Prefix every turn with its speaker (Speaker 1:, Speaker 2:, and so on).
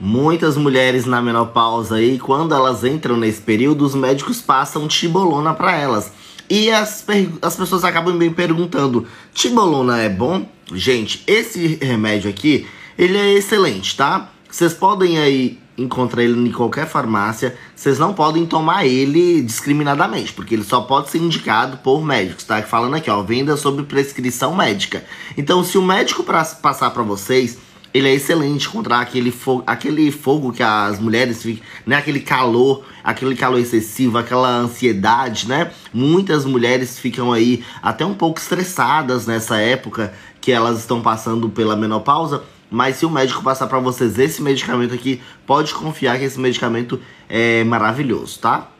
Speaker 1: Muitas mulheres na menopausa aí, quando elas entram nesse período, os médicos passam tibolona para elas. E as, as pessoas acabam me perguntando: tibolona é bom? Gente, esse remédio aqui, ele é excelente, tá? Vocês podem aí encontrar ele em qualquer farmácia. Vocês não podem tomar ele discriminadamente, porque ele só pode ser indicado por médicos, tá? Falando aqui, ó, venda sob prescrição médica. Então, se o médico pra, passar para vocês ele é excelente contra aquele fogo, aquele fogo que as mulheres ficam, né? Aquele calor, aquele calor excessivo, aquela ansiedade, né? Muitas mulheres ficam aí até um pouco estressadas nessa época que elas estão passando pela menopausa. Mas se o médico passar para vocês esse medicamento aqui, pode confiar que esse medicamento é maravilhoso, tá?